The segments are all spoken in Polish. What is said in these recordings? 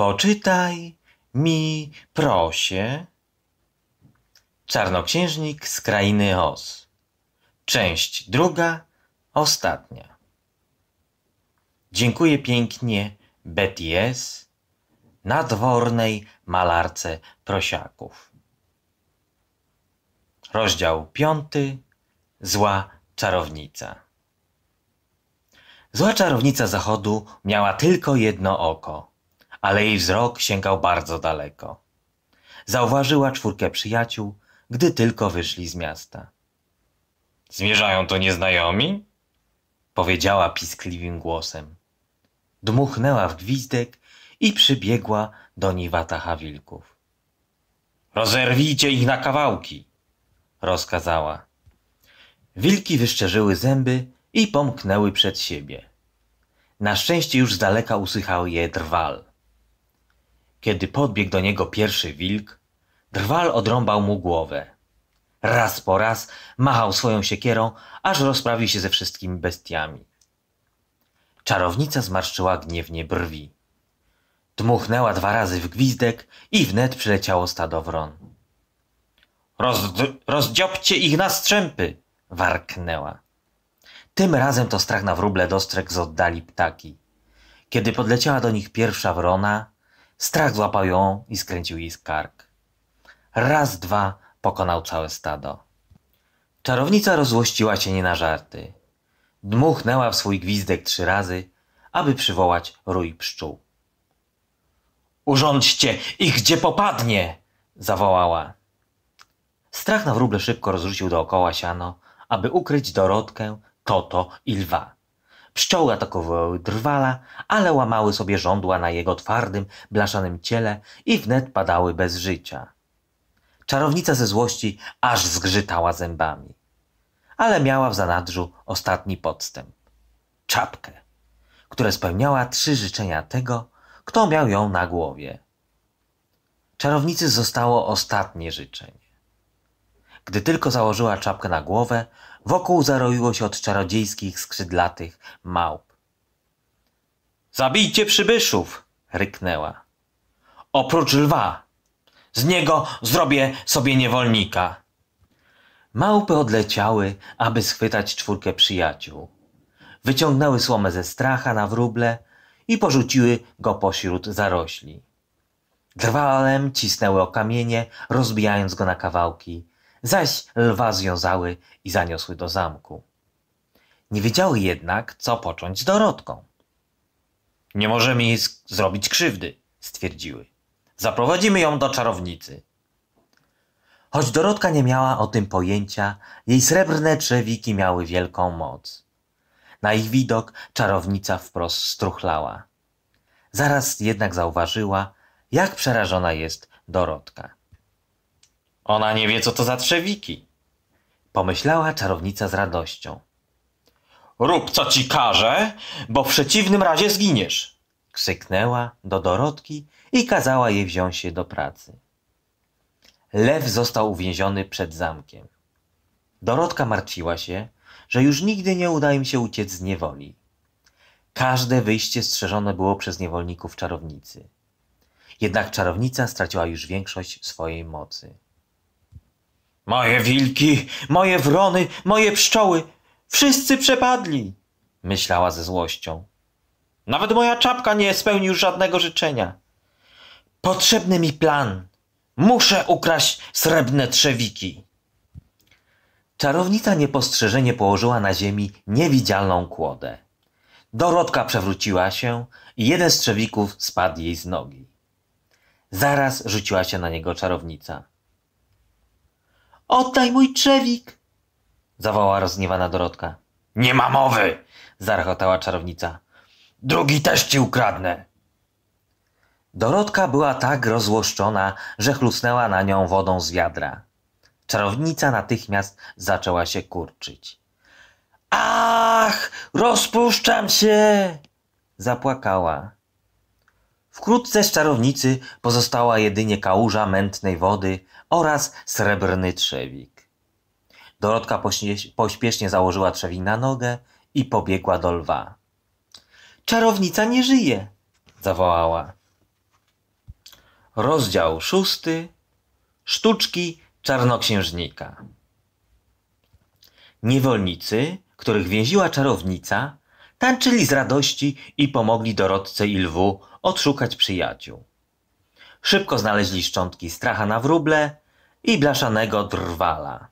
Poczytaj mi, prosię, Czarnoksiężnik z krainy Oz. Część druga, ostatnia. Dziękuję pięknie Betty S., nadwornej malarce prosiaków. Rozdział piąty. Zła czarownica. Zła czarownica zachodu miała tylko jedno oko – ale jej wzrok sięgał bardzo daleko. Zauważyła czwórkę przyjaciół, gdy tylko wyszli z miasta. Zmierzają tu nieznajomi? powiedziała piskliwym głosem. Dmuchnęła w gwizdek i przybiegła do niwatacha wilków. Rozerwijcie ich na kawałki! rozkazała. Wilki wyszczerzyły zęby i pomknęły przed siebie. Na szczęście już z daleka usłychał je drwal kiedy podbiegł do niego pierwszy wilk drwal odrąbał mu głowę raz po raz machał swoją siekierą aż rozprawił się ze wszystkimi bestiami czarownica zmarszczyła gniewnie brwi dmuchnęła dwa razy w gwizdek i wnet przyleciało stado wron Rozd- rozdziobcie ich na strzępy warknęła tym razem to strach na wróble dostrzegł z oddali ptaki kiedy podleciała do nich pierwsza wrona, Strach złapał ją i skręcił jej z kark. Raz, dwa pokonał całe stado. Czarownica rozłościła się nie na żarty. Dmuchnęła w swój gwizdek trzy razy, aby przywołać rój pszczół. Urządźcie ich gdzie popadnie! zawołała. Strach na wróble szybko rozrzucił dookoła siano, aby ukryć Dorotkę, Toto i lwa. Pszczoły atakowały drwala, ale łamały sobie żądła na jego twardym, blaszanym ciele i wnet padały bez życia. Czarownica ze złości aż zgrzytała zębami. Ale miała w zanadrzu ostatni podstęp. Czapkę, która spełniała trzy życzenia tego, kto miał ją na głowie. Czarownicy zostało ostatnie życzenie. Gdy tylko założyła czapkę na głowę, Wokół zaroiło się od czarodziejskich skrzydlatych małp. Zabijcie przybyszów! ryknęła. Oprócz lwa! Z niego zrobię sobie niewolnika! Małpy odleciały, aby schwytać czwórkę przyjaciół. Wyciągnęły słomę ze stracha na wróble i porzuciły go pośród zarośli. Drwalem cisnęły o kamienie, rozbijając go na kawałki zaś lwa związały i zaniosły do zamku. Nie wiedziały jednak, co począć z Dorotką. Nie możemy jej zrobić krzywdy, stwierdziły. Zaprowadzimy ją do czarownicy. Choć Dorotka nie miała o tym pojęcia, jej srebrne trzewiki miały wielką moc. Na ich widok czarownica wprost struchlała. Zaraz jednak zauważyła, jak przerażona jest Dorotka. Ona nie wie, co to za trzewiki. Pomyślała czarownica z radością. Rób, co ci każe, bo w przeciwnym razie zginiesz. Krzyknęła do Dorotki i kazała jej wziąć się do pracy. Lew został uwięziony przed zamkiem. Dorotka martwiła się, że już nigdy nie uda im się uciec z niewoli. Każde wyjście strzeżone było przez niewolników czarownicy. Jednak czarownica straciła już większość swojej mocy. Moje wilki, moje wrony, moje pszczoły, wszyscy przepadli, myślała ze złością. Nawet moja czapka nie spełni już żadnego życzenia. Potrzebny mi plan. Muszę ukraść srebrne trzewiki. Czarownica niepostrzeżenie położyła na ziemi niewidzialną kłodę. Dorotka przewróciła się i jeden z trzewików spadł jej z nogi. Zaraz rzuciła się na niego czarownica. Oddaj mój trzewik! zawołała rozgniewana Dorotka. Nie ma mowy! zarchotała czarownica. Drugi też ci ukradnę! Dorotka była tak rozłoszczona, że chlusnęła na nią wodą z wiadra. Czarownica natychmiast zaczęła się kurczyć. Ach, rozpuszczam się! Zapłakała. Wkrótce z czarownicy pozostała jedynie kałuża mętnej wody, oraz srebrny trzewik. Dorotka pośpiesznie założyła trzewik na nogę i pobiegła do lwa. Czarownica nie żyje! zawołała. Rozdział szósty Sztuczki czarnoksiężnika. Niewolnicy, których więziła czarownica, tańczyli z radości i pomogli Dorotce i lwu odszukać przyjaciół. Szybko znaleźli szczątki stracha na wróble, i blaszanego drwala.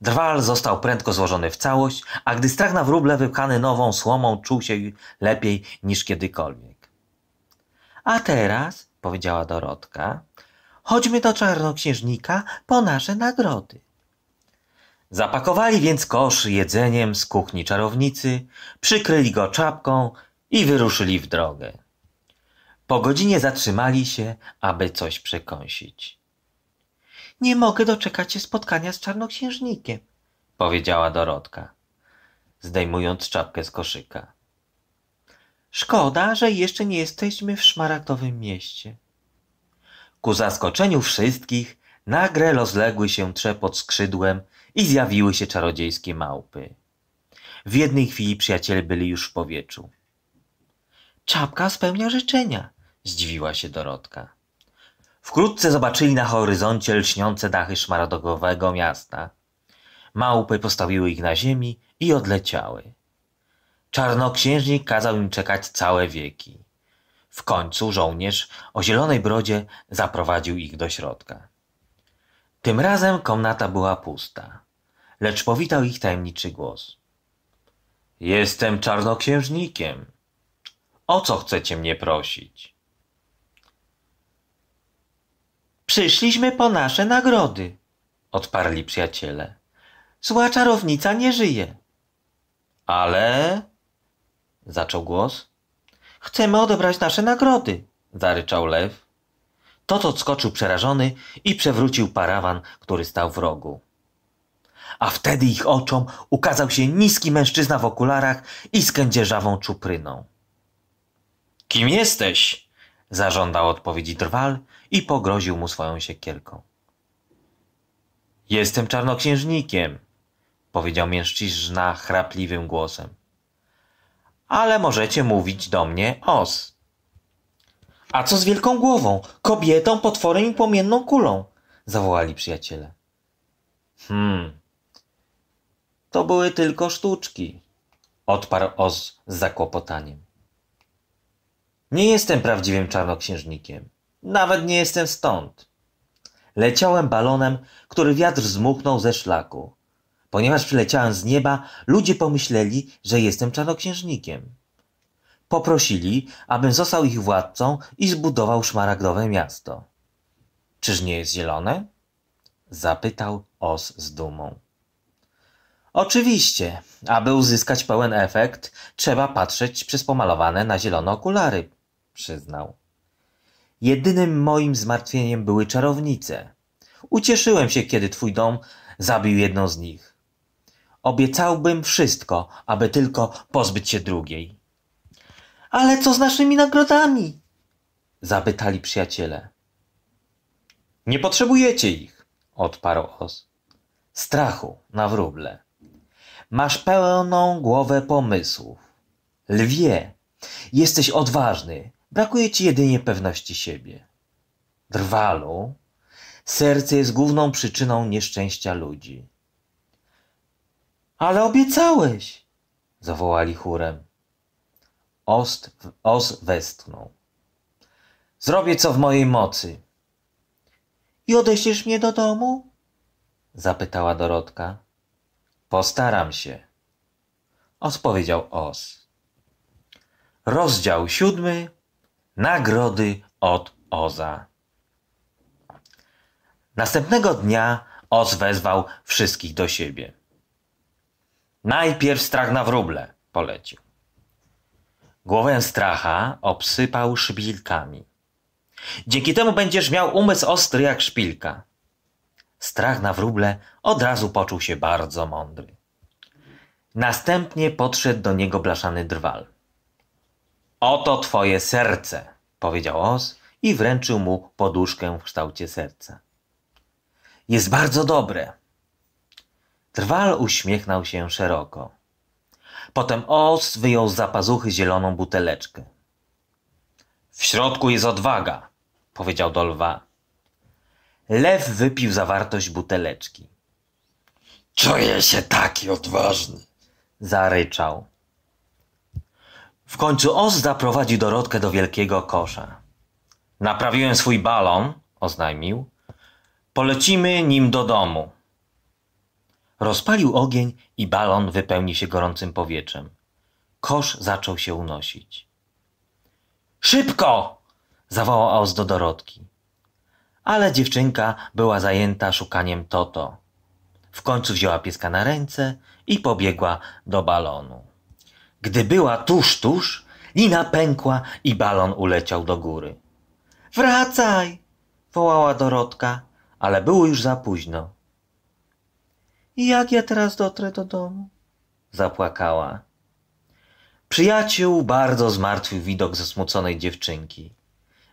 Drwal został prędko złożony w całość, a gdy strach na wróble wypchany nową słomą czuł się lepiej niż kiedykolwiek. A teraz, powiedziała Dorotka, chodźmy do czarnoksiężnika po nasze nagrody. Zapakowali więc kosz jedzeniem z kuchni czarownicy, przykryli go czapką i wyruszyli w drogę. Po godzinie zatrzymali się, aby coś przekąsić. Nie mogę doczekać się spotkania z czarnoksiężnikiem, powiedziała Dorotka, zdejmując czapkę z koszyka. Szkoda, że jeszcze nie jesteśmy w szmaragdowym mieście. Ku zaskoczeniu wszystkich, nagle rozległy się trzepot skrzydłem i zjawiły się czarodziejskie małpy. W jednej chwili przyjaciele byli już w powietrzu. Czapka spełnia życzenia, zdziwiła się Dorotka. Wkrótce zobaczyli na horyzoncie lśniące dachy szmarodogowego miasta. Małpy postawiły ich na ziemi i odleciały. Czarnoksiężnik kazał im czekać całe wieki. W końcu żołnierz o zielonej brodzie zaprowadził ich do środka. Tym razem komnata była pusta, lecz powitał ich tajemniczy głos. Jestem czarnoksiężnikiem. O co chcecie mnie prosić? Przyszliśmy po nasze nagrody, odparli przyjaciele. Zła czarownica nie żyje. Ale. zaczął głos. Chcemy odebrać nasze nagrody, zaryczał lew. Toto skoczył przerażony i przewrócił parawan, który stał w rogu. A wtedy ich oczom ukazał się niski mężczyzna w okularach i z kędzierzawą czupryną. Kim jesteś? Zażądał odpowiedzi drwal i pogroził mu swoją siekierką. Jestem czarnoksiężnikiem, powiedział mężczyzna chrapliwym głosem. Ale możecie mówić do mnie os. A co z wielką głową, kobietą, potworem i płomienną kulą? zawołali przyjaciele. Hmm. To były tylko sztuczki, odparł os z zakłopotaniem. Nie jestem prawdziwym czarnoksiężnikiem. Nawet nie jestem stąd. Leciałem balonem, który wiatr zmuchnął ze szlaku. Ponieważ przyleciałem z nieba, ludzie pomyśleli, że jestem czarnoksiężnikiem. Poprosili, abym został ich władcą i zbudował szmaragdowe miasto. Czyż nie jest zielone? Zapytał os z dumą. Oczywiście, aby uzyskać pełen efekt, trzeba patrzeć przez pomalowane na zielono okulary, przyznał. Jedynym moim zmartwieniem były czarownice. Ucieszyłem się, kiedy twój dom zabił jedną z nich. Obiecałbym wszystko, aby tylko pozbyć się drugiej. Ale co z naszymi nagrodami? Zapytali przyjaciele. Nie potrzebujecie ich, odparł Oz. Strachu na wróble. Masz pełną głowę pomysłów. Lwie, jesteś odważny, Brakuje ci jedynie pewności siebie. Drwalu, serce jest główną przyczyną nieszczęścia ludzi. Ale obiecałeś! zawołali chórem. Ost, os westchnął. Zrobię co w mojej mocy. I odeścisz mnie do domu? zapytała Dorotka. Postaram się, odpowiedział Os. Rozdział siódmy nagrody od Oza. Następnego dnia Oz wezwał wszystkich do siebie. Najpierw strach na wróble, polecił. Głowę stracha obsypał szpilkami. Dzięki temu będziesz miał umysł ostry jak szpilka. Strach na wróble od razu poczuł się bardzo mądry. Następnie podszedł do niego blaszany drwal. Oto twoje serce, powiedział Oz i wręczył mu poduszkę w kształcie serca. Jest bardzo dobre. Trwal uśmiechnął się szeroko. Potem Oz wyjął z zapazuchy zieloną buteleczkę. W środku jest odwaga, powiedział do lwa. Lew wypił zawartość buteleczki. Czuję się taki odważny, zaryczał. W końcu Ozda prowadzi Dorotkę do wielkiego kosza. Naprawiłem swój balon, oznajmił. Polecimy nim do domu. Rozpalił ogień i balon wypełnił się gorącym powietrzem. Kosz zaczął się unosić. Szybko! zawołał Oz do Dorotki. Ale dziewczynka była zajęta szukaniem Toto. W końcu wzięła pieska na ręce i pobiegła do balonu. Gdy była tuż, tuż, lina pękła i balon uleciał do góry. Wracaj! wołała Dorotka, ale było już za późno. Jak ja teraz dotrę do domu? zapłakała. Przyjaciół bardzo zmartwił widok zasmuconej dziewczynki.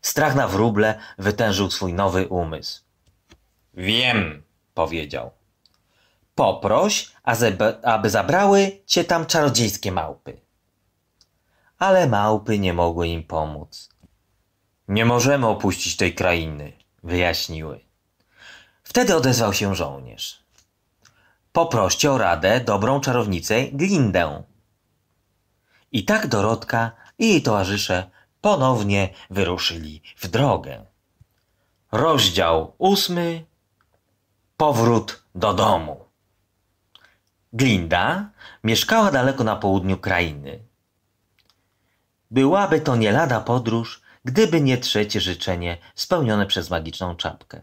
Strach na wróble wytężył swój nowy umysł. Wiem, powiedział. Poproś, aby zabrały cię tam czarodziejskie małpy. Ale małpy nie mogły im pomóc. Nie możemy opuścić tej krainy, wyjaśniły. Wtedy odezwał się żołnierz. Poproście o radę dobrą czarownicę Glindę. I tak Dorotka i jej towarzysze ponownie wyruszyli w drogę. Rozdział ósmy. Powrót do domu. Glinda mieszkała daleko na południu krainy. Byłaby to nie lada podróż, gdyby nie trzecie życzenie spełnione przez magiczną czapkę.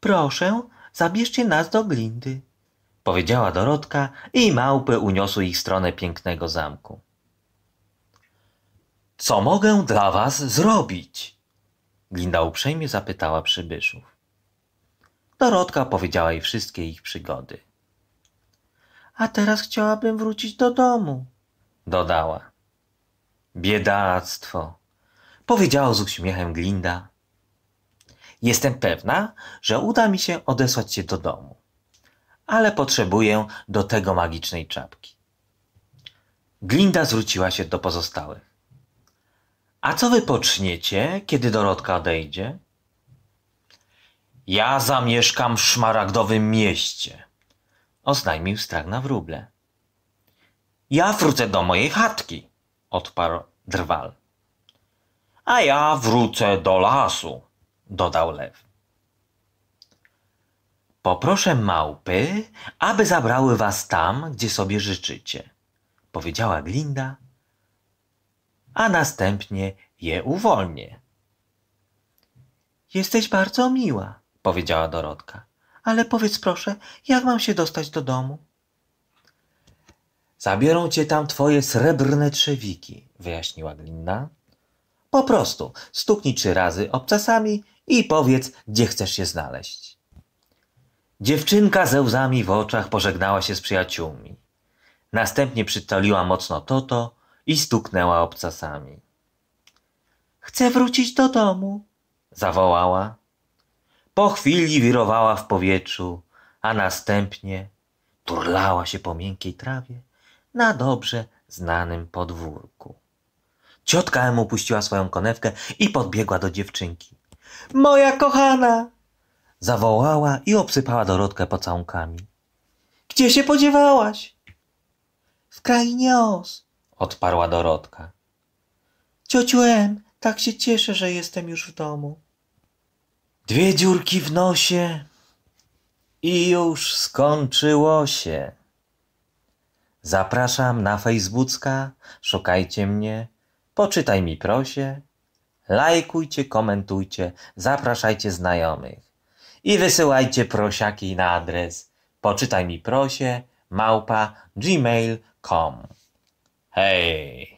Proszę, zabierzcie nas do Glindy, powiedziała Dorotka i małpy uniosły ich w stronę pięknego zamku. Co mogę dla was zrobić? Glinda uprzejmie zapytała przybyszów. Dorotka powiedziała jej wszystkie ich przygody a teraz chciałabym wrócić do domu, dodała. Biedactwo, powiedziała z uśmiechem Glinda. Jestem pewna, że uda mi się odesłać cię do domu, ale potrzebuję do tego magicznej czapki. Glinda zwróciła się do pozostałych. A co wy poczniecie, kiedy Dorotka odejdzie? Ja zamieszkam w szmaragdowym mieście – oznajmił strach na wróble. Ja wrócę do mojej chatki, odparł drwal. A ja wrócę do lasu, dodał lew. Poproszę małpy, aby zabrały was tam, gdzie sobie życzycie, powiedziała Glinda, a następnie je uwolnię. Jesteś bardzo miła, powiedziała Dorotka ale powiedz proszę, jak mam się dostać do domu? Zabiorą cię tam twoje srebrne trzewiki, wyjaśniła Glinna. Po prostu stuknij trzy razy obcasami i powiedz, gdzie chcesz się znaleźć. Dziewczynka ze łzami w oczach pożegnała się z przyjaciółmi. Następnie przytuliła mocno Toto i stuknęła obcasami. Chcę wrócić do domu, zawołała. Po chwili wirowała w powietrzu, a następnie turlała się po miękkiej trawie na dobrze znanym podwórku. Ciotka Emu puściła swoją konewkę i podbiegła do dziewczynki. Moja kochana! Zawołała i obsypała Dorotkę pocałunkami. Gdzie się podziewałaś? W krainie os, odparła Dorotka. Ciociu M, tak się cieszę, że jestem już w domu. Dwie dziurki w nosie i już skończyło się. Zapraszam na Facebooka, szukajcie mnie, poczytaj mi prosie, lajkujcie, komentujcie, zapraszajcie znajomych i wysyłajcie prosiaki na adres poczytaj mi prosie małpa gmail.com. Hej!